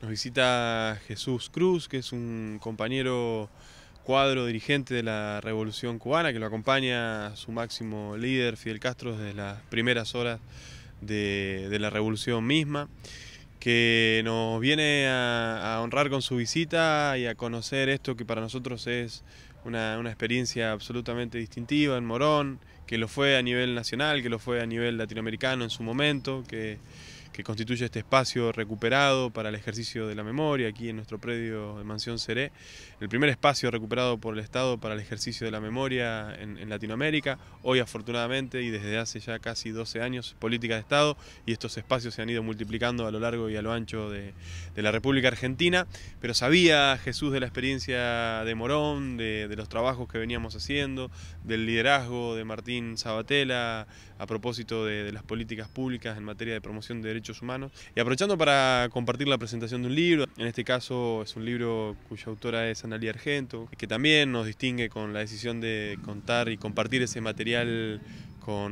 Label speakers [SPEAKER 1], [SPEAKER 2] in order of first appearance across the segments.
[SPEAKER 1] Nos visita Jesús Cruz, que es un compañero cuadro dirigente de la Revolución Cubana, que lo acompaña a su máximo líder, Fidel Castro, desde las primeras horas de, la revolución misma, que nos viene a, honrar con su visita y a conocer esto que para nosotros es una, una experiencia absolutamente distintiva en Morón, que lo fue a nivel nacional, que lo fue a nivel latinoamericano en su momento, que que constituye este espacio recuperado para el ejercicio de la memoria aquí en nuestro predio de Mansión Seré, el primer espacio recuperado por el Estado para el ejercicio de la memoria en, Latinoamérica. Hoy afortunadamente y desde hace ya casi 12 años política de Estado y estos espacios se han ido multiplicando a lo largo y a lo ancho de, la República Argentina, pero sabía Jesús de la experiencia de Morón, de, los trabajos que veníamos haciendo, del liderazgo de Martín Sabatella a propósito de, de las políticas públicas en materia de promoción de derechos Derechos Humanos. Y aprovechando para compartir la presentación de un libro, en este caso es un libro cuya autora es Analia Argento, que también nos distingue con la decisión de contar y compartir ese material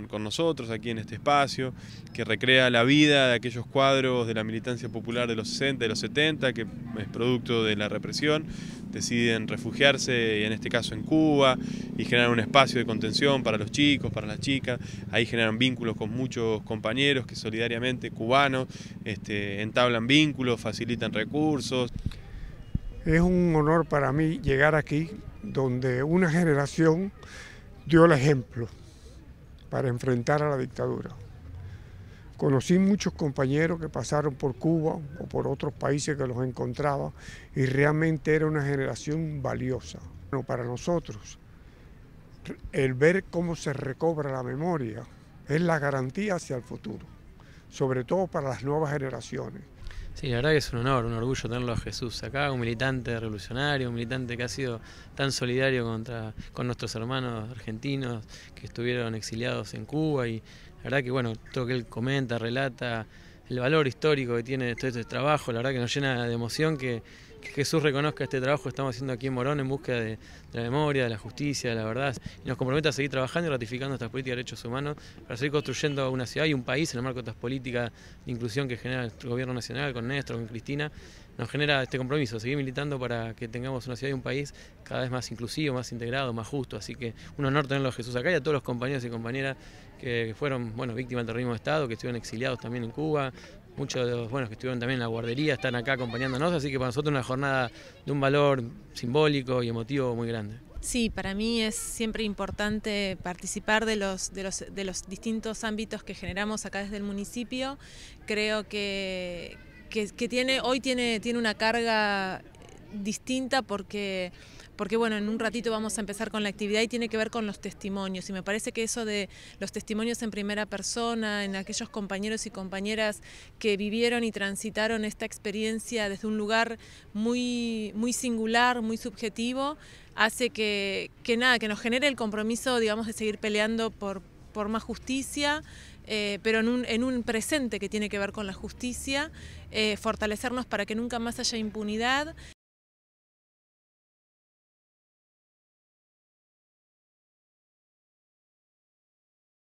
[SPEAKER 1] con, nosotros aquí en este espacio, que recrea la vida de aquellos cuadros de la militancia popular de los 60, de los 70, que es producto de la represión, deciden refugiarse, en este caso en Cuba, y generan un espacio de contención para los chicos, para las chicas, ahí generan vínculos con muchos compañeros que solidariamente cubanos este, entablan vínculos, facilitan recursos.
[SPEAKER 2] Es un honor para mí llegar aquí donde una generación dio el ejemplo para enfrentar a la dictadura. Conocí muchos compañeros que pasaron por Cuba o por otros países que los encontraba y realmente era una generación valiosa. para nosotros, el ver cómo se recobra la memoria es la garantía hacia el futuro, sobre todo para las nuevas generaciones.
[SPEAKER 3] Sí, la verdad que es un honor, un orgullo tenerlo a Jesús acá, un militante revolucionario, un militante que ha sido tan solidario contra, con nuestros hermanos argentinos que estuvieron exiliados en Cuba y la verdad que bueno, todo que él comenta, relata, el valor histórico que tiene todo este trabajo, la verdad que nos llena de emoción que Jesús reconozca este trabajo que estamos haciendo aquí en Morón en busca de, la memoria, de la justicia, de la verdad, y nos compromete a seguir trabajando y ratificando estas políticas de derechos humanos para seguir construyendo una ciudad y un país en el marco de estas políticas de inclusión que genera el gobierno nacional con Néstor, con Cristina, nos genera este compromiso, seguir militando para que tengamos una ciudad y un país cada vez más inclusivo, más integrado, más justo. Así que un honor tenerlo a Jesús acá y a todos los compañeros y compañeras que fueron víctimas del terrorismo de Estado, que estuvieron exiliados también en Cuba, Muchos de los buenos que estuvieron también en la guardería están acá acompañándonos, así que para nosotros una jornada de un valor simbólico y emotivo muy grande.
[SPEAKER 4] Sí, para mí es siempre importante participar de los, de los, de los distintos ámbitos que generamos acá desde el municipio. Creo que, tiene, hoy tiene, tiene una carga distinta porque porque bueno, en un ratito vamos a empezar con la actividad y tiene que ver con los testimonios. Y me parece que eso de los testimonios en primera persona, en aquellos compañeros y compañeras que vivieron y transitaron esta experiencia desde un lugar muy, muy singular, muy subjetivo, hace que, nada, que nos genere el compromiso, digamos, de seguir peleando por, más justicia. Eh, pero en un, en un, presente que tiene que ver con la justicia, eh, fortalecernos para que nunca más haya impunidad.